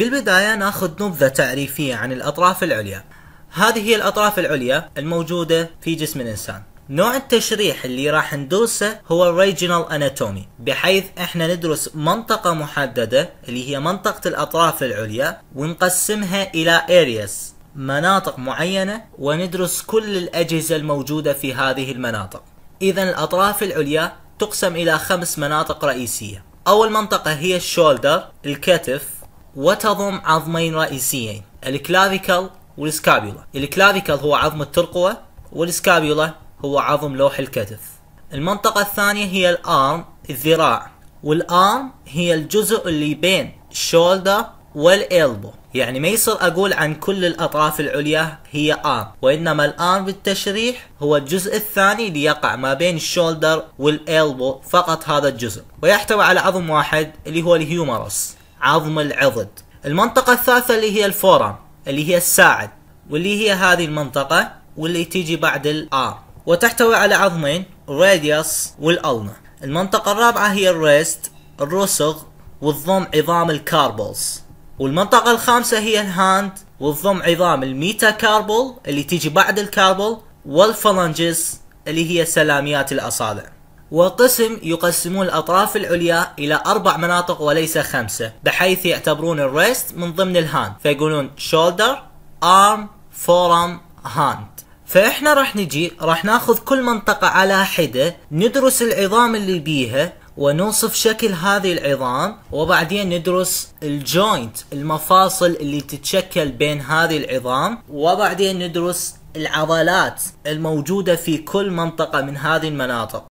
بالبداية ناخذ نبذة تعريفية عن الأطراف العليا هذه هي الأطراف العليا الموجودة في جسم الإنسان نوع التشريح اللي راح ندرسه هو الريجنال اناتومي بحيث احنا ندرس منطقة محددة اللي هي منطقة الأطراف العليا ونقسمها إلى areas مناطق معينة وندرس كل الأجهزة الموجودة في هذه المناطق إذا الأطراف العليا تقسم إلى خمس مناطق رئيسية أول منطقة هي الشولدر الكتف وتضم عظمين رئيسيين الكلافيكل والسكابيولا الكلافيكل هو عظم الترقوة والسكابيولا هو عظم لوح الكتف المنطقة الثانية هي الارم الذراع والارم هي الجزء اللي بين الشولدر والإلبو يعني ما يصير أقول عن كل الأطراف العليا هي آرم وإنما الآرم بالتشريح هو الجزء الثاني اللي يقع ما بين الشولدر والإلبو فقط هذا الجزء ويحتوي على عظم واحد اللي هو الهيومرس عظم العضد المنطقة الثالثة اللي هي الفورم اللي هي الساعد واللي هي هذه المنطقة واللي تيجي بعد الآر وتحتوي على عظمين الراديوس والألنا المنطقة الرابعة هي الريست الرسغ والضم عظام الكاربولز والمنطقة الخامسة هي الهاند والضم عظام الميتا كاربول اللي تيجي بعد الكاربول والفلانجز اللي هي سلاميات الأصابع وقسم يقسمون الأطراف العليا إلى أربع مناطق وليس خمسة بحيث يعتبرون الريست من ضمن الهاند فيقولون شولدر arm forearm hand فإحنا راح نجي راح ناخذ كل منطقة على حدة ندرس العظام اللي بيها ونوصف شكل هذه العظام وبعدين ندرس الجوينت المفاصل اللي تتشكل بين هذه العظام وبعدين ندرس العضلات الموجودة في كل منطقة من هذه المناطق